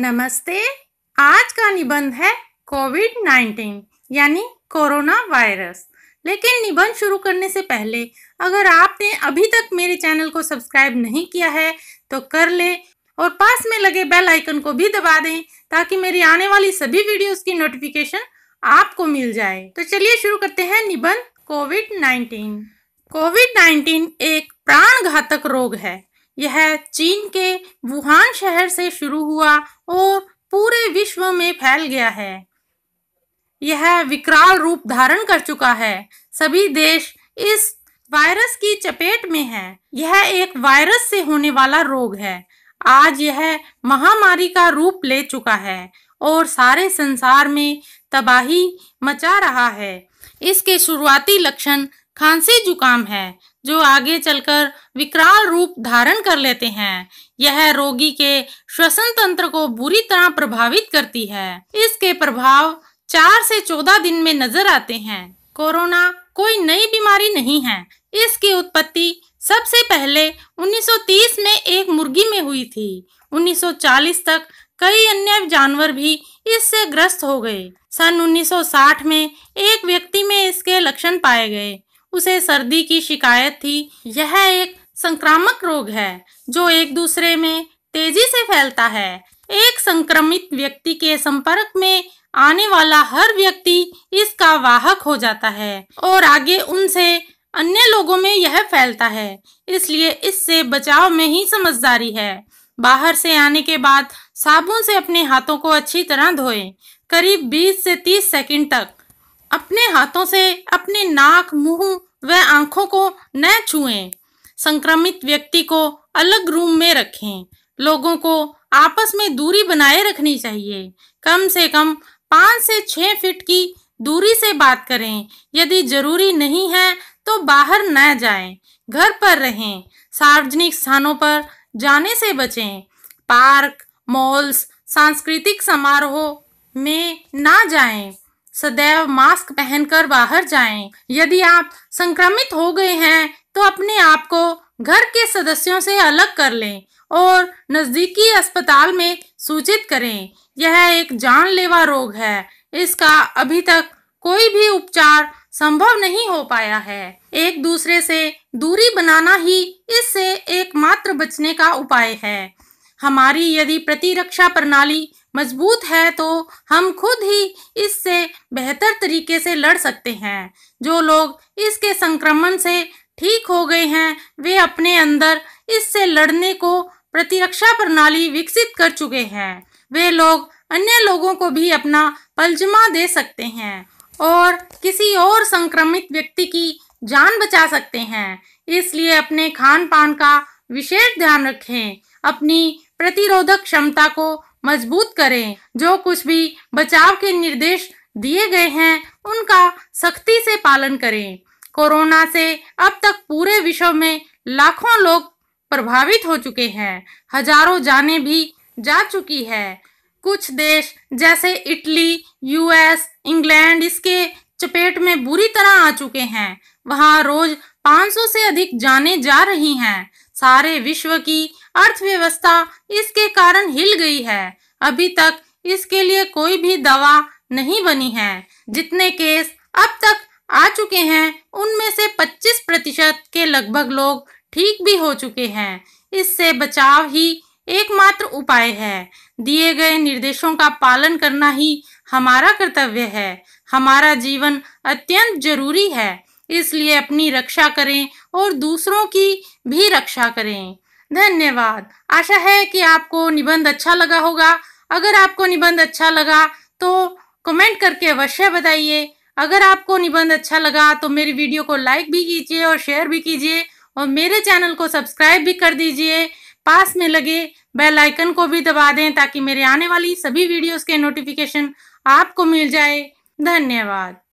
नमस्ते आज का निबंध है कोविड नाइन्टीन यानी कोरोना वायरस लेकिन निबंध शुरू करने से पहले अगर आपने अभी तक मेरे चैनल को सब्सक्राइब नहीं किया है तो कर ले और पास में लगे बेल आइकन को भी दबा दें ताकि मेरी आने वाली सभी वीडियोस की नोटिफिकेशन आपको मिल जाए तो चलिए शुरू करते हैं निबंध कोविड नाइन्टीन कोविड नाइन्टीन एक प्राण घातक रोग है यह चीन के वुहान शहर से शुरू हुआ और पूरे विश्व में फैल गया है यह विकराल रूप धारण कर चुका है सभी देश इस वायरस की चपेट में है यह एक वायरस से होने वाला रोग है आज यह महामारी का रूप ले चुका है और सारे संसार में तबाही मचा रहा है इसके शुरुआती लक्षण खांसी जुकाम है जो आगे चलकर विकराल रूप धारण कर लेते हैं यह रोगी के श्वसन तंत्र को बुरी तरह प्रभावित करती है इसके प्रभाव चार से चौदह दिन में नजर आते हैं कोरोना कोई नई बीमारी नहीं है इसकी उत्पत्ति सबसे पहले 1930 में एक मुर्गी में हुई थी 1940 तक कई अन्य जानवर भी इससे ग्रस्त हो गए सन 1960 में एक व्यक्ति में इसके लक्षण पाए गए उसे सर्दी की शिकायत थी यह एक संक्रामक रोग है जो एक दूसरे में तेजी से फैलता है एक संक्रमित व्यक्ति के संपर्क में आने वाला हर व्यक्ति इसका वाहक हो जाता है और आगे उनसे अन्य लोगों में यह फैलता है इसलिए इससे बचाव में ही समझदारी है बाहर से आने के बाद साबुन से अपने हाथों को अच्छी तरह धोएं, करीब 20 से 30 सेकंड तक अपने हाथों से अपने नाक मुंह व आंखों को न छुएं। संक्रमित व्यक्ति को अलग रूम में रखें लोगों को आपस में दूरी बनाए रखनी चाहिए कम से कम पाँच से छः फीट की दूरी से बात करें यदि जरूरी नहीं है तो बाहर न जाएं, घर पर रहें सार्वजनिक स्थानों पर जाने से बचें पार्क मॉल्स सांस्कृतिक समारोह में ना जाएं। सदैव मास्क पहनकर बाहर जाएं। यदि आप संक्रमित हो गए हैं तो अपने आप को घर के सदस्यों से अलग कर लें और नज़दीकी अस्पताल में सूचित करें यह एक जानलेवा रोग है इसका अभी तक कोई भी उपचार संभव नहीं हो पाया है एक दूसरे से दूरी बनाना ही इससे एकमात्र बचने का उपाय है हमारी यदि प्रतिरक्षा प्रणाली मजबूत है तो हम खुद ही इससे बेहतर तरीके से लड़ सकते हैं जो लोग इसके संक्रमण से ठीक हो गए हैं वे अपने अंदर इससे लड़ने को प्रतिरक्षा प्रणाली विकसित कर चुके हैं वे लोग अन्य लोगों को भी अपना पलजमा दे सकते हैं और किसी और संक्रमित व्यक्ति की जान बचा सकते हैं इसलिए अपने खान पान का विशेष ध्यान रखें अपनी प्रतिरोधक क्षमता को मजबूत करें जो कुछ भी बचाव के निर्देश दिए गए हैं उनका सख्ती से पालन करें कोरोना से अब तक पूरे विश्व में लाखों लोग प्रभावित हो चुके हैं हजारों जाने भी जा चुकी है कुछ देश जैसे इटली यूएस इंग्लैंड इसके चपेट में बुरी तरह आ चुके हैं वहां रोज 500 से अधिक जाने जा रही हैं सारे विश्व की अर्थव्यवस्था इसके कारण हिल गई है अभी तक इसके लिए कोई भी दवा नहीं बनी है जितने केस अब तक आ चुके हैं उनमें से 25 प्रतिशत के लगभग लोग ठीक भी हो चुके हैं इससे बचाव ही एकमात्र उपाय है दिए गए निर्देशों का पालन करना ही हमारा कर्तव्य है हमारा जीवन अत्यंत जरूरी है इसलिए अपनी रक्षा करें और दूसरों की भी रक्षा करें धन्यवाद आशा है कि आपको निबंध अच्छा लगा होगा अगर आपको निबंध अच्छा लगा तो कमेंट करके अवश्य बताइए अगर आपको निबंध अच्छा लगा तो मेरी वीडियो को लाइक भी कीजिए और शेयर भी कीजिए और मेरे चैनल को सब्सक्राइब भी कर दीजिए पास में लगे बेल आइकन को भी दबा दें ताकि मेरे आने वाली सभी वीडियोस के नोटिफिकेशन आपको मिल जाए धन्यवाद